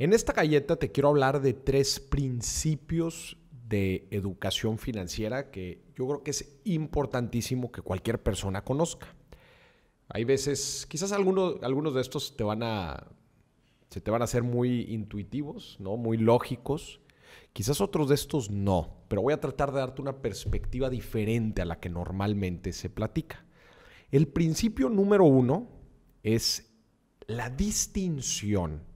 En esta galleta te quiero hablar de tres principios de educación financiera que yo creo que es importantísimo que cualquier persona conozca. Hay veces, quizás algunos, de estos te van a, se te van a hacer muy intuitivos, ¿no? muy lógicos. Quizás otros de estos no, pero voy a tratar de darte una perspectiva diferente a la que normalmente se platica. El principio número uno es la distinción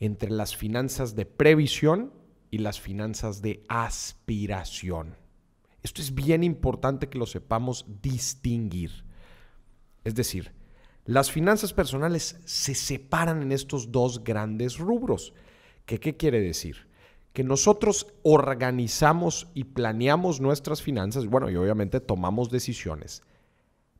entre las finanzas de previsión y las finanzas de aspiración. Esto es bien importante que lo sepamos distinguir. Es decir, las finanzas personales se separan en estos dos grandes rubros. ¿Qué, qué quiere decir? Que nosotros organizamos y planeamos nuestras finanzas, bueno, y obviamente tomamos decisiones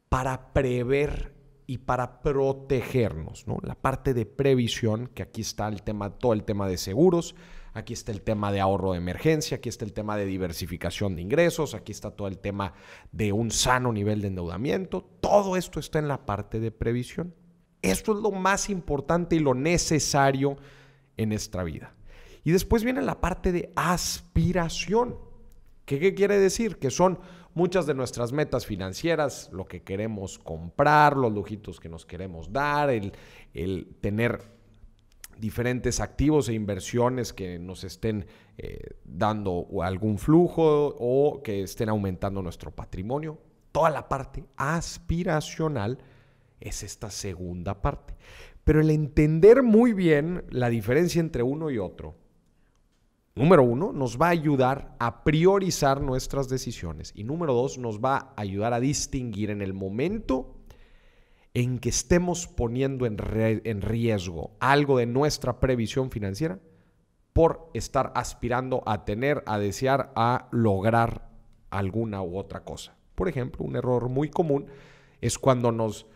para prever y para protegernos, ¿no? La parte de previsión, que aquí está el tema, todo el tema de seguros, aquí está el tema de ahorro de emergencia, aquí está el tema de diversificación de ingresos, aquí está todo el tema de un sano nivel de endeudamiento, todo esto está en la parte de previsión. Esto es lo más importante y lo necesario en nuestra vida. Y después viene la parte de aspiración. ¿Qué, quiere decir? Que son muchas de nuestras metas financieras, lo que queremos comprar, los lujitos que nos queremos dar, el, tener diferentes activos e inversiones que nos estén eh, dando algún flujo o que estén aumentando nuestro patrimonio. Toda la parte aspiracional es esta segunda parte. Pero el entender muy bien la diferencia entre uno y otro número uno, nos va a ayudar a priorizar nuestras decisiones y número dos, nos va a ayudar a distinguir en el momento en que estemos poniendo en, riesgo algo de nuestra previsión financiera por estar aspirando a tener, a desear, a lograr alguna u otra cosa. Por ejemplo, un error muy común es cuando nos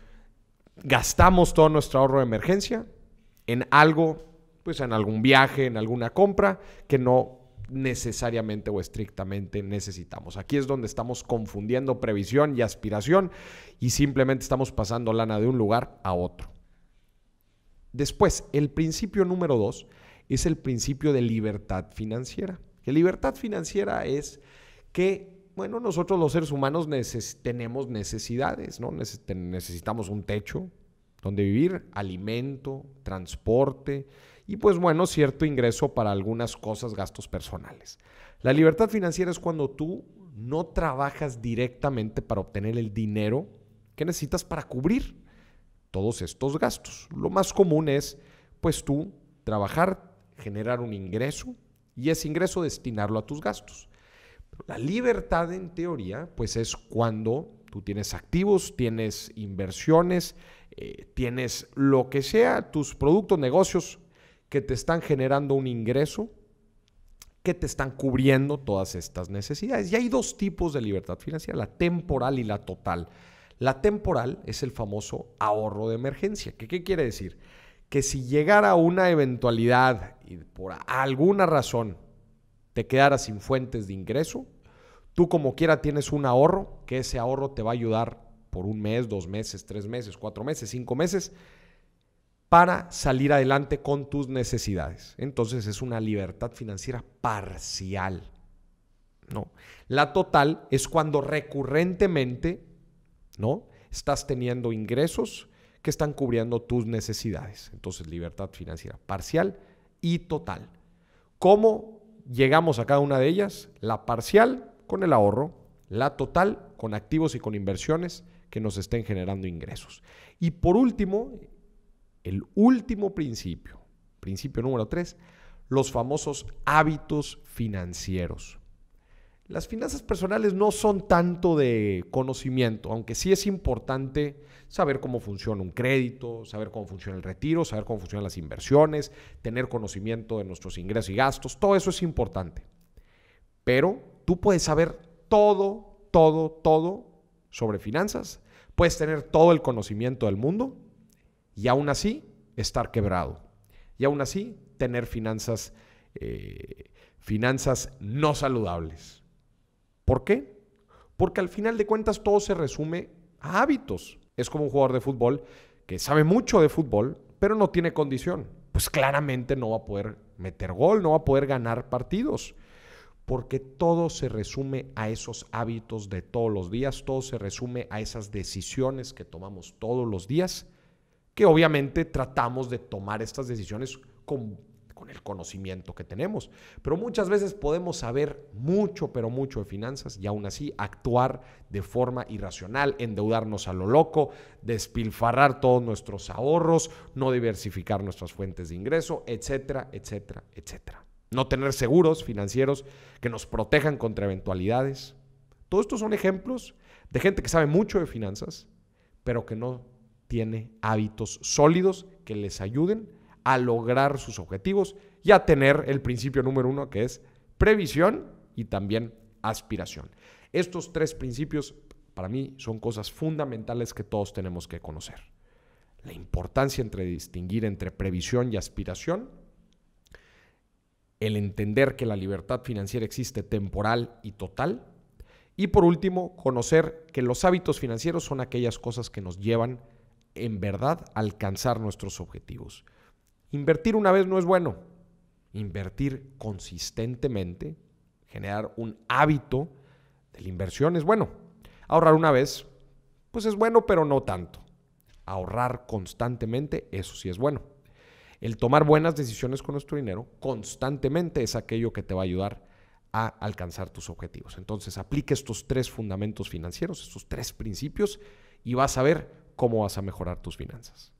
gastamos todo nuestro ahorro de emergencia en algo pues en algún viaje, en alguna compra, que no necesariamente o estrictamente necesitamos. Aquí es donde estamos confundiendo previsión y aspiración y simplemente estamos pasando lana de un lugar a otro. Después, el principio número dos es el principio de libertad financiera. Que libertad financiera es que bueno, nosotros los seres humanos tenemos necesidades, ¿no? necesitamos un techo, donde vivir, alimento, transporte y pues bueno, cierto ingreso para algunas cosas, gastos personales. La libertad financiera es cuando tú no trabajas directamente para obtener el dinero que necesitas para cubrir todos estos gastos. Lo más común es pues tú trabajar, generar un ingreso y ese ingreso destinarlo a tus gastos. la libertad en teoría pues es cuando tú tienes activos, tienes inversiones, eh, tienes lo que sea, tus productos, negocios que te están generando un ingreso, que te están cubriendo todas estas necesidades. Y hay dos tipos de libertad financiera, la temporal y la total. La temporal es el famoso ahorro de emergencia. ¿Qué, qué quiere decir? Que si llegara una eventualidad y por alguna razón te quedara sin fuentes de ingreso, tú como quiera tienes un ahorro, que ese ahorro te va a ayudar por un mes, dos meses, tres meses, cuatro meses, cinco meses, para salir adelante con tus necesidades. Entonces es una libertad financiera parcial. ¿no? La total es cuando recurrentemente ¿no? estás teniendo ingresos que están cubriendo tus necesidades. Entonces, libertad financiera parcial y total. ¿Cómo llegamos a cada una de ellas? La parcial con el ahorro, la total con activos y con inversiones que nos estén generando ingresos. Y por último, el último principio, principio número tres, los famosos hábitos financieros. Las finanzas personales no son tanto de conocimiento, aunque sí es importante saber cómo funciona un crédito, saber cómo funciona el retiro, saber cómo funcionan las inversiones, tener conocimiento de nuestros ingresos y gastos, todo eso es importante. Pero tú puedes saber todo, todo, todo sobre finanzas Puedes tener todo el conocimiento del mundo y aún así estar quebrado. Y aún así tener finanzas, eh, finanzas no saludables. ¿Por qué? Porque al final de cuentas todo se resume a hábitos. Es como un jugador de fútbol que sabe mucho de fútbol, pero no tiene condición. Pues claramente no va a poder meter gol, no va a poder ganar partidos porque todo se resume a esos hábitos de todos los días, todo se resume a esas decisiones que tomamos todos los días, que obviamente tratamos de tomar estas decisiones con, el conocimiento que tenemos. Pero muchas veces podemos saber mucho, pero mucho de finanzas y aún así actuar de forma irracional, endeudarnos a lo loco, despilfarrar todos nuestros ahorros, no diversificar nuestras fuentes de ingreso, etcétera, etcétera, etcétera no tener seguros financieros que nos protejan contra eventualidades. Todos estos son ejemplos de gente que sabe mucho de finanzas, pero que no tiene hábitos sólidos que les ayuden a lograr sus objetivos y a tener el principio número uno que es previsión y también aspiración. Estos tres principios para mí son cosas fundamentales que todos tenemos que conocer. La importancia entre distinguir entre previsión y aspiración el entender que la libertad financiera existe temporal y total. Y por último, conocer que los hábitos financieros son aquellas cosas que nos llevan en verdad a alcanzar nuestros objetivos. Invertir una vez no es bueno. Invertir consistentemente, generar un hábito de la inversión es bueno. Ahorrar una vez, pues es bueno, pero no tanto. Ahorrar constantemente, eso sí es bueno. El tomar buenas decisiones con nuestro dinero constantemente es aquello que te va a ayudar a alcanzar tus objetivos. Entonces, aplique estos tres fundamentos financieros, estos tres principios, y vas a ver cómo vas a mejorar tus finanzas.